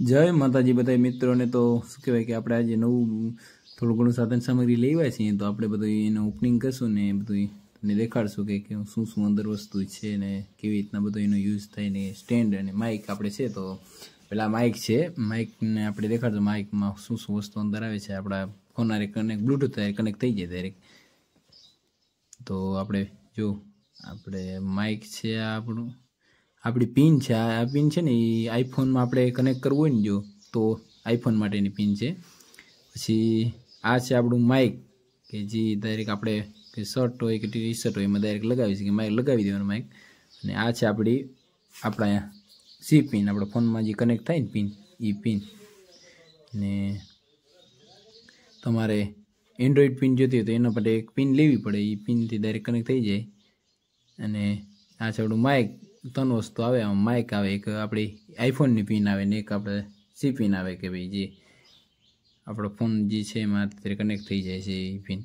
જય માતાજી બધા મિત્રોને તો શું કહેવાય કે આપણે આજે નવું થોડું ઘણું સાધન સામગ્રી લેવાય છીએ તો આપણે બધું એનું ઓપનિંગ કરશું ને બધું તમને દેખાડશું કે શું શું અંદર વસ્તુ છે ને કેવી રીતના બધો એનો યુઝ થાય ને સ્ટેન્ડ અને માઇક આપણે છે તો પેલા માઇક છે માઇકને આપણે દેખાડશું માઇકમાં શું શું વસ્તુ અંદર આવે છે આપણા ફોન આરે કનેક્ટ બ્લુટુથ આરે કનેક્ટ થઈ જાય ડાયરેક્ટ તો આપણે જો આપણે માઇક છે આપણું આપણી પિન છે આ પિન છે ને એ આઈફોનમાં આપણે કનેક્ટ કરવું હોય ને જો તો આઈફોન માટેની પિન છે પછી આ છે આપણું માઇક કે જે ડાયરેક્ટ આપણે કે શર્ટ હોય કે ટી શર્ટ હોય એમાં ડાયરેક્ટ લગાવી કે માઇક લગાવી દેવાનું માઇક અને આ છે આપણી આપણા સી પિન આપણા ફોનમાં જે કનેક્ટ થાય ને પિન એ પિન ને તમારે એન્ડ્રોઈડ પિન જોતી હોય તો એના માટે એક પિન લેવી પડે એ પિનથી ડાયરેક્ટ કનેક્ટ થઈ જાય અને આ છે આપણું માઇક ત્રણ વસ્તુ આવે આમ માઇક આવે એક આપણી આઈફોનની પિન આવે ને એક આપણે સી પિન આવે કે ભાઈ જે આપણો ફોન જે છે એમાં અત્યારે કનેક્ટ થઈ જાય છે એ પિન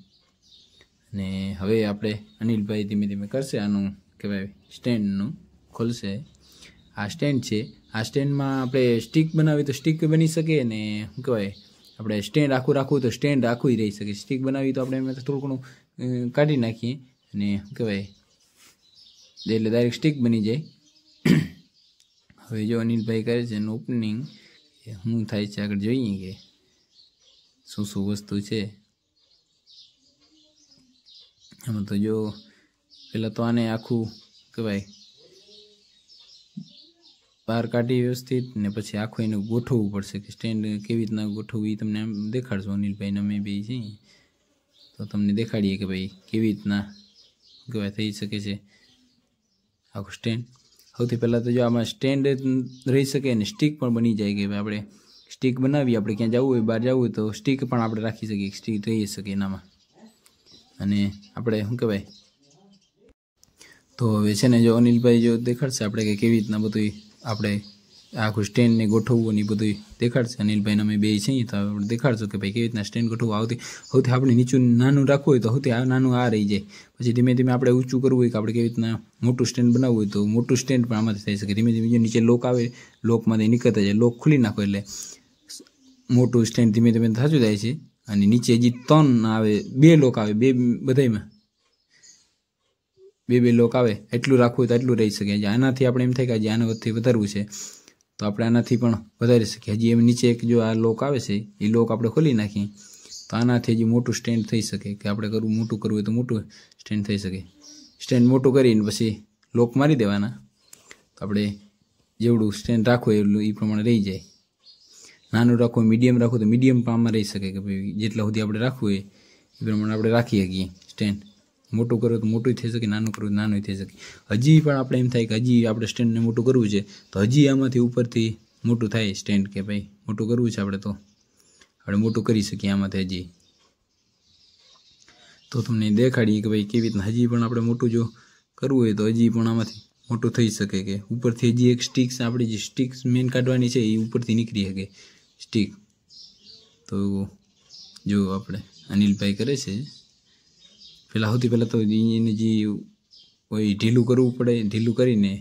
અને હવે આપણે અનિલભાઈ ધીમે ધીમે કરશે આનું કહેવાય સ્ટેન્ડનું ખોલશે આ સ્ટેન્ડ છે આ સ્ટેન્ડમાં આપણે સ્ટીક બનાવી તો સ્ટીક બની શકે ને શું કહેવાય આપણે સ્ટેન્ડ આખું રાખવું તો સ્ટેન્ડ આખું રહી શકે સ્ટીક બનાવી તો આપણે એમાં થોડું ઘણું કાઢી નાખીએ અને કહેવાય એટલે ડાયરેક્ટ સ્ટીક બની જાય હવે જો અનિલભાઈ કરે છે એનું ઓપનિંગ શું થાય છે આગળ જોઈએ કે શું શું વસ્તુ છે આમાં તો જો પહેલાં તો આને આખું કહેવાય બહાર કાઢી વ્યવસ્થિત ને પછી આખું એને ગોઠવવું પડશે કે સ્ટેન્ડ કેવી રીતના ગોઠવવું એ તમને આમ દેખાડશો અનિલભાઈને અમે બે છીએ તો તમને દેખાડીએ કે ભાઈ કેવી રીતના કહેવાય થઈ શકે છે આખું સ્ટેન્ડ સૌથી પહેલાં તો જો આમાં સ્ટેન્ડ રહી શકે અને સ્ટીક પણ બની જાય કે આપણે સ્ટીક બનાવી આપણે ક્યાં જવું હોય બહાર જવું હોય તો સ્ટીક પણ આપણે રાખી શકીએ સ્ટીક રહી શકે એનામાં અને આપણે શું કહેવાય તો હવે છે ને જો અનિલભાઈ જો દેખાડશે આપણે કે કેવી રીતના બધું આપણે આખું સ્ટેન્ડને ગોઠવવું ને એ બધું દેખાડશે અનિલભાઈને અમે બે છીએ તો આપણે દેખાડશું કે ભાઈ કેવી રીતના સ્ટેન્ડ ગોઠવવું આવતી સૌથી આપણે નીચું નાનું રાખવું હોય તો સૌથી આ નાનું આ રહી જાય પછી ધીમે ધીમે આપણે ઊંચું કરવું હોય કે આપણે કેવી રીતના મોટું સ્ટેન્ડ બનાવવું હોય તો મોટું સ્ટેન્ડ પણ આમાંથી થઈ શકે ધીમે ધીમે નીચે લોક આવે લોકમાંથી નીકળતા જાય લોક ખુલી નાખો એટલે મોટું સ્ટેન્ડ ધીમે ધીમે થતું જાય છે અને નીચે હજી ત્રણ આવે બે લોક આવે બે બધામાં બે બે લોક આવે એટલું રાખવું હોય તો એટલું રહી શકે આનાથી આપણે એમ થાય કે આજે આના વધથી વધારવું છે તો આપણે આનાથી પણ વધારી શકીએ હજી એમ નીચે એક જો આ લોક આવે છે એ લોક આપણે ખોલી નાખીએ તો આનાથી હજી મોટું સ્ટેન્ડ થઈ શકે કે આપણે કરવું મોટું કરવું હોય તો મોટું સ્ટેન્ડ થઈ શકે સ્ટેન્ડ મોટું કરીને પછી લોક મારી દેવાના તો આપણે જેવડું સ્ટેન્ડ રાખવું એટલું એ પ્રમાણે રહી જાય નાનું રાખવું મીડિયમ રાખવું તો મીડિયમ પામમાં રહી શકે કે ભાઈ જેટલા સુધી આપણે રાખવું હોય એ પ્રમાણે આપણે રાખી શકીએ સ્ટેન્ડ મોટું કરો તો મોટું થઈ શકે નાનું કરો તો નાનું થઈ શકે હજી પણ આપણે એમ થાય કે હજી આપણે સ્ટેન્ડને મોટું કરવું છે તો હજી આમાંથી ઉપરથી મોટું થાય સ્ટેન્ડ કે ભાઈ મોટું કરવું છે આપણે તો આપણે મોટું કરી શકીએ આમાંથી હજી તો તમને દેખાડીએ કે ભાઈ કેવી રીતના હજી પણ આપણે મોટું જો કરવું હોય તો હજી પણ આમાંથી મોટું થઈ શકે કે ઉપરથી હજી એક સ્ટિક્સ આપણી જે સ્ટિક્સ મેન કાઢવાની છે એ ઉપરથી નીકળી શકે સ્ટિક તો જો આપણે અનિલભાઈ કરે છે પહેલાં સૌથી પહેલાં તો એને જે હોય ઢીલું કરવું પડે ઢીલું કરીને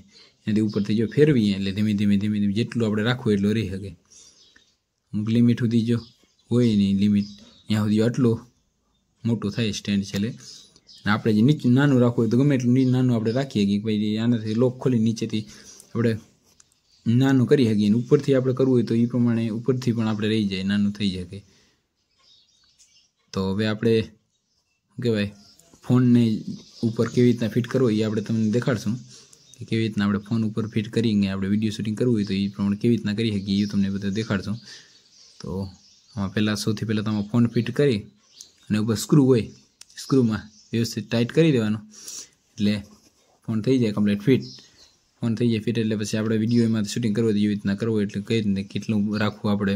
એનાથી ઉપરથી જો ફેરવીએ એટલે ધીમે ધીમે ધીમે ધીમે જેટલું આપણે રાખવું એટલું રહી શકે અમુક લિમિટ સુધી જો હોય નહીં લિમિટ ત્યાં સુધી આટલું મોટું થાય સ્ટેન્ડ છે એટલે આપણે જે નીચે નાનું રાખવું હોય તો ગમે એટલું નાનું આપણે રાખીએ કે ભાઈ આનાથી લોક ખોલી નીચેથી આપણે નાનું કરી શકીએ ઉપરથી આપણે કરવું હોય તો એ પ્રમાણે ઉપરથી પણ આપણે રહી જાય નાનું થઈ શકે તો હવે આપણે શું કહેવાય ફોનને ઉપર કેવી રીતના ફિટ કરવો એ આપણે તમને દેખાડશું કે કેવી રીતના આપણે ફોન ઉપર ફિટ કરીને આપણે વિડીયો શૂટિંગ કરવું હોય તો એ પ્રમાણે કેવી રીતના કરી શકીએ એ તમને બધું દેખાડશું તો આમાં પહેલાં સૌથી પહેલાં તો આમાં ફોન ફિટ કરી અને ઉપર સ્ક્રૂ હોય સ્ક્રૂમાં વ્યવસ્થિત ટાઈટ કરી દેવાનો એટલે ફોન થઈ જાય કમ્પ્લીટ ફિટ ફોન થઈ જાય ફિટ એટલે પછી આપણે વિડીયો એમાં શૂટિંગ કરવું એવી રીતના કરવો એટલે કઈ રીતે કેટલું રાખવું આપણે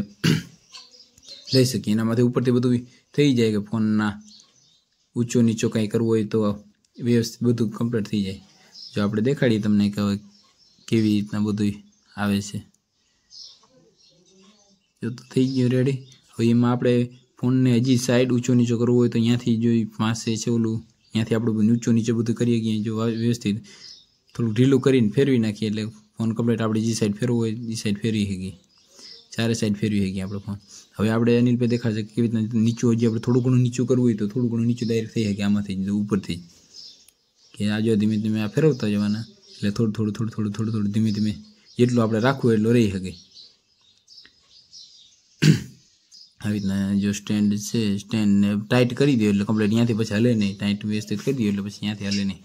લઈ શકીએ એનામાંથી ઉપરથી બધું થઈ જાય કે ફોનના ઊંચો નીચો કંઈ કરવો હોય તો વ્યવસ્થિત બધું કમ્પ્લીટ થઈ જાય જો આપણે દેખાડીએ તમને કે કેવી રીતના બધું આવે છે જો તો થઈ ગયું રેડી હવે એમાં આપણે ફોનને હજી સાઈડ ઊંચો નીચો કરવો હોય તો અહીંયાથી જો પાસે છે ઓલું ત્યાંથી આપણે ઊંચો નીચે બધું કરીએ કે જો વ્યવસ્થિત થોડું ઢીલું કરીને ફેરવી નાખીએ એટલે ફોન કમ્પ્લીટ આપણે જે સાઈડ ફેરવો હોય એ સાઈડ ફેરવી શકીએ ચારે સાઈડ ફેરવી શકીએ આપણો ફોન હવે આપણે એની પર દેખાડશે કેવી રીતના નીચું હજી આપણે થોડું ઘણું નીચું કરવું હોય તો થોડું ઘણું નીચું ડાયરેક્ટ થઈ શકે આમાંથી ઉપરથી કે આ ધીમે ધીમે આ ફેરવતા જવાના એટલે થોડું થોડું થોડું થોડું થોડું થોડું ધીમે ધીમે જેટલું આપણે રાખવું એટલું રહી શકે આવી રીતના જો સ્ટેન્ડ છે સ્ટેન્ડને ટાઈટ કરી દો એટલે કમ્પ્લેટ ત્યાંથી પછી હલે નહીં ટાઈટ વ્યવસ્થિત કરી દો એટલે પછી ત્યાંથી હલે નહીં